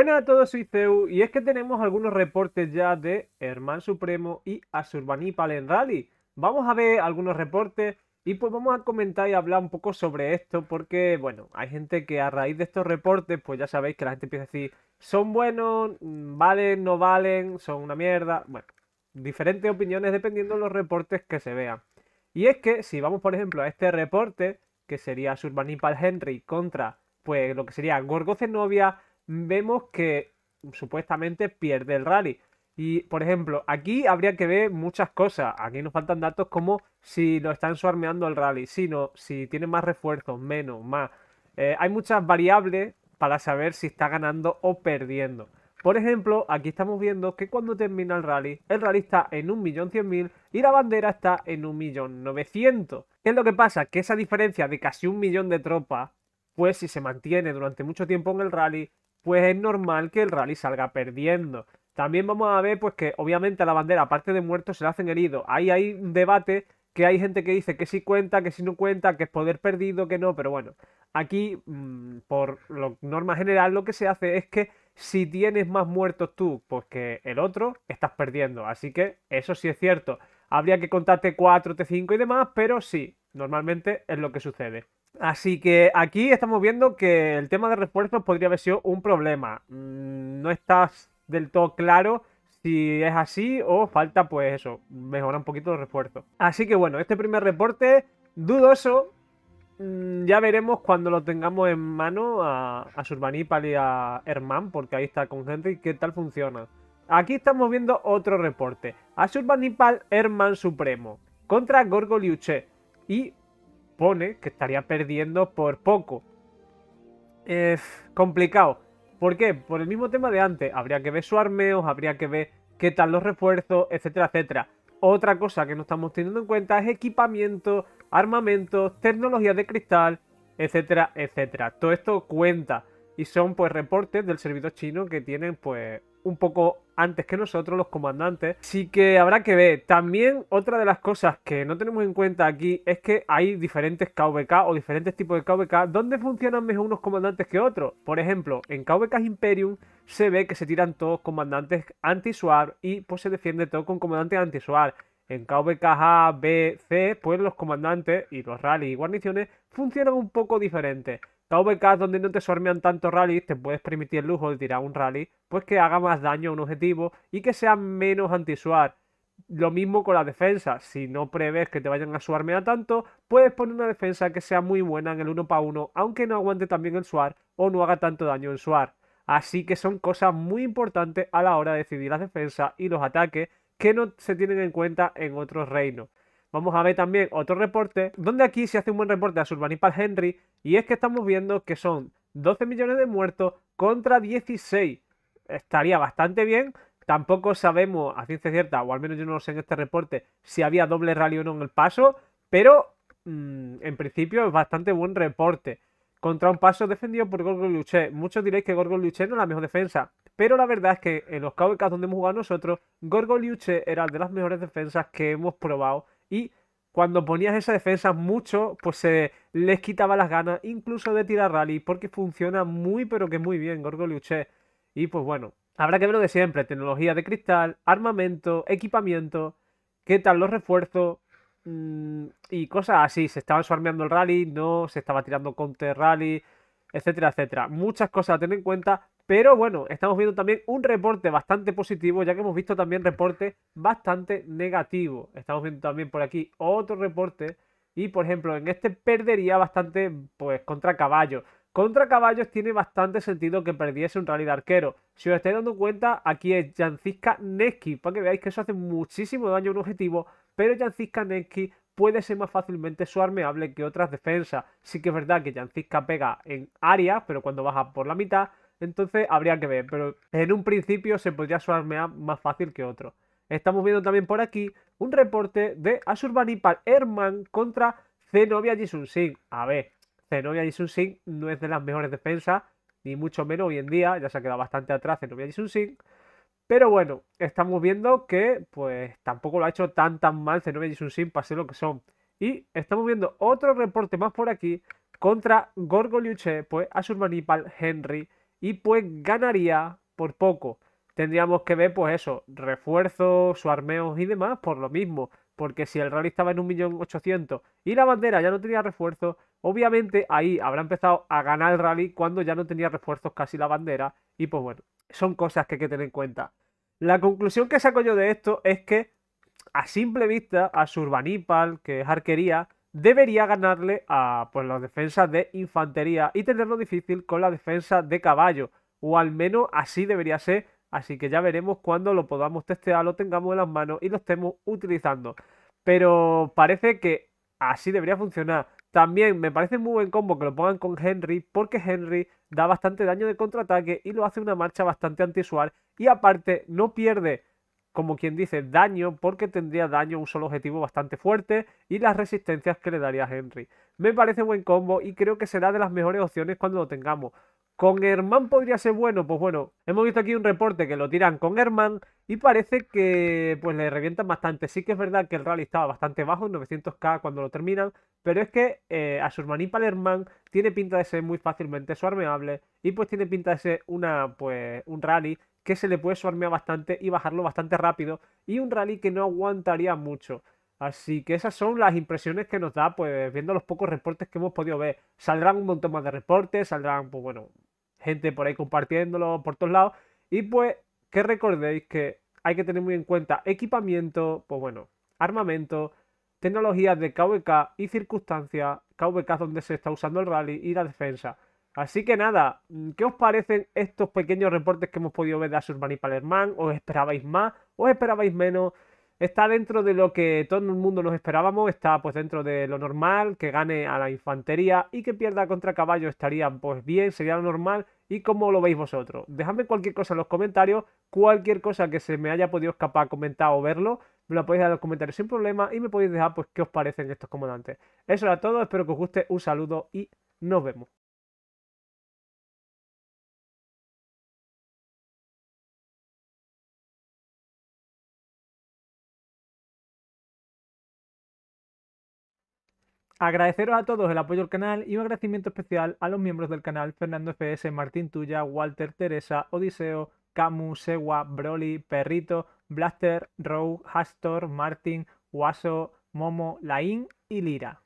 Buenas a todos, soy Zeu y es que tenemos algunos reportes ya de Herman Supremo y asurbanipal en Rally. Vamos a ver algunos reportes y pues vamos a comentar y hablar un poco sobre esto porque, bueno, hay gente que a raíz de estos reportes, pues ya sabéis que la gente empieza a decir, son buenos, mm, valen, no valen, son una mierda. Bueno, diferentes opiniones dependiendo de los reportes que se vean. Y es que si vamos, por ejemplo, a este reporte, que sería Asurbanipal Henry contra, pues lo que sería Gorgo vemos que supuestamente pierde el rally. Y, por ejemplo, aquí habría que ver muchas cosas. Aquí nos faltan datos como si lo están suarmeando el rally, si no, si tiene más refuerzos, menos, más. Eh, hay muchas variables para saber si está ganando o perdiendo. Por ejemplo, aquí estamos viendo que cuando termina el rally, el rally está en 1.100.000 y la bandera está en 1.900.000. ¿Qué es lo que pasa? Que esa diferencia de casi un millón de tropas, pues si se mantiene durante mucho tiempo en el rally, pues es normal que el rally salga perdiendo. También vamos a ver, pues que obviamente a la bandera, aparte de muertos, se le hacen heridos. Ahí hay un debate que hay gente que dice que sí cuenta, que sí no cuenta, que es poder perdido, que no, pero bueno, aquí mm, por lo, norma general lo que se hace es que si tienes más muertos tú, pues que el otro, estás perdiendo. Así que eso sí es cierto. Habría que contarte 4, T5 y demás, pero sí, normalmente es lo que sucede. Así que aquí estamos viendo que el tema de refuerzos podría haber sido un problema. Mm, no estás del todo claro si es así o falta pues eso, mejorar un poquito los refuerzos. Así que bueno, este primer reporte dudoso, mm, ya veremos cuando lo tengamos en mano a, a Surbanipal y a Herman, porque ahí está con gente y qué tal funciona. Aquí estamos viendo otro reporte. A Surbanipal, Herman Supremo, contra Gorgo y que estaría perdiendo por poco. Es complicado. ¿Por qué? Por el mismo tema de antes. Habría que ver su armeos, habría que ver qué tal los refuerzos, etcétera, etcétera. Otra cosa que no estamos teniendo en cuenta es equipamiento, armamento tecnología de cristal, etcétera, etcétera. Todo esto cuenta y son pues reportes del servidor chino que tienen pues un poco antes que nosotros, los comandantes. Sí que habrá que ver. También otra de las cosas que no tenemos en cuenta aquí es que hay diferentes KVK o diferentes tipos de KVK donde funcionan mejor unos comandantes que otros. Por ejemplo, en KVK Imperium se ve que se tiran todos comandantes anti-SWAR y pues se defiende todo con comandantes anti-SWAR. En KVK A, B, C, pues los comandantes y los rally y guarniciones funcionan un poco diferente becas donde no te suarmean tanto rally, te puedes permitir el lujo de tirar un rally, pues que haga más daño a un objetivo y que sea menos anti-suar. Lo mismo con la defensa, si no prevés que te vayan a suarme a tanto, puedes poner una defensa que sea muy buena en el 1 para 1, aunque no aguante también el suar o no haga tanto daño en suar. Así que son cosas muy importantes a la hora de decidir las defensas y los ataques que no se tienen en cuenta en otros reinos vamos a ver también otro reporte, donde aquí se hace un buen reporte a Surbanipal Henry, y es que estamos viendo que son 12 millones de muertos contra 16. Estaría bastante bien. Tampoco sabemos a ciencia cierta, o al menos yo no lo sé en este reporte, si había doble rally o no en el paso, pero mm, en principio es bastante buen reporte. Contra un paso defendido por Gorgon Luché. Muchos diréis que Gorgon Luché no es la mejor defensa, pero la verdad es que en los KVK donde hemos jugado nosotros, Gorgon Luché era de las mejores defensas que hemos probado y cuando ponías esa defensa mucho, pues se les quitaba las ganas incluso de tirar rally, porque funciona muy pero que muy bien gorgoluche Y pues bueno, habrá que ver lo de siempre, tecnología de cristal, armamento, equipamiento, qué tal los refuerzos mm, y cosas así. Se estaba suarmeando el rally, no, se estaba tirando counter rally, etcétera, etcétera. Muchas cosas a tener en cuenta pero bueno, estamos viendo también un reporte bastante positivo, ya que hemos visto también reporte bastante negativo. Estamos viendo también por aquí otro reporte. Y por ejemplo, en este perdería bastante, pues, contra caballos. Contra caballos tiene bastante sentido que perdiese un rally de arquero. Si os estáis dando cuenta, aquí es Janciska Neski, para que veáis que eso hace muchísimo daño a un objetivo, pero Janciska Neski puede ser más fácilmente su armeable que otras defensas. Sí que es verdad que Janciska pega en área, pero cuando baja por la mitad, entonces habría que ver, pero en un principio se podría suarmear más fácil que otro. Estamos viendo también por aquí un reporte de Asurbanipal Herman contra Zenobia Jisun Singh. A ver, Zenobia Jisun Singh no es de las mejores defensas, ni mucho menos hoy en día, ya se ha quedado bastante atrás Zenobia Jisun Singh. Pero bueno, estamos viendo que pues tampoco lo ha hecho tan tan mal Zenobia Jisun Singh para ser lo que son. Y estamos viendo otro reporte más por aquí contra Gorgo Liuche, pues Asurbanipal Henry y pues ganaría por poco. Tendríamos que ver, pues eso, refuerzos, suarmeos y demás por lo mismo. Porque si el rally estaba en 1.800.000 y la bandera ya no tenía refuerzos, obviamente ahí habrá empezado a ganar el rally cuando ya no tenía refuerzos casi la bandera. Y pues bueno, son cosas que hay que tener en cuenta. La conclusión que saco yo de esto es que a simple vista a Surbanipal, que es arquería, debería ganarle a pues, las defensas de infantería y tenerlo difícil con la defensa de caballo, o al menos así debería ser, así que ya veremos cuando lo podamos testear, lo tengamos en las manos y lo estemos utilizando. Pero parece que así debería funcionar. También me parece muy buen combo que lo pongan con Henry, porque Henry da bastante daño de contraataque y lo hace una marcha bastante antisual. Y aparte, no pierde como quien dice, daño porque tendría daño un solo objetivo bastante fuerte y las resistencias que le daría Henry. Me parece buen combo y creo que será de las mejores opciones cuando lo tengamos. ¿Con Herman podría ser bueno? Pues bueno, hemos visto aquí un reporte que lo tiran con Herman y parece que pues le revientan bastante. Sí que es verdad que el rally estaba bastante bajo, en 900k cuando lo terminan, pero es que eh, a a Surmaní Herman tiene pinta de ser muy fácilmente su armeable y pues tiene pinta de ser una, pues, un rally que se le puede suarmear bastante y bajarlo bastante rápido y un rally que no aguantaría mucho. Así que esas son las impresiones que nos da, pues viendo los pocos reportes que hemos podido ver. Saldrán un montón más de reportes, saldrán, pues bueno, gente por ahí compartiéndolo por todos lados. Y pues que recordéis que hay que tener muy en cuenta equipamiento, pues bueno, armamento, tecnologías de KVK y circunstancias, KVK donde se está usando el rally y la defensa. Así que nada, ¿qué os parecen estos pequeños reportes que hemos podido ver de Asurban y Palermán? ¿Os esperabais más? ¿Os esperabais menos? Está dentro de lo que todo el mundo nos esperábamos, está pues dentro de lo normal, que gane a la infantería y que pierda contra caballo estaría pues bien, sería lo normal. ¿Y cómo lo veis vosotros? Dejadme cualquier cosa en los comentarios, cualquier cosa que se me haya podido escapar comentar o verlo, me la podéis dar en los comentarios sin problema y me podéis dejar pues qué os parecen estos comandantes. Eso era todo, espero que os guste, un saludo y nos vemos. Agradeceros a todos el apoyo al canal y un agradecimiento especial a los miembros del canal Fernando FS, Martín Tuya, Walter Teresa, Odiseo, Camus, Segua, Broly, Perrito, Blaster, Row, Hastor, Martin, Waso, Momo, Laín y Lira.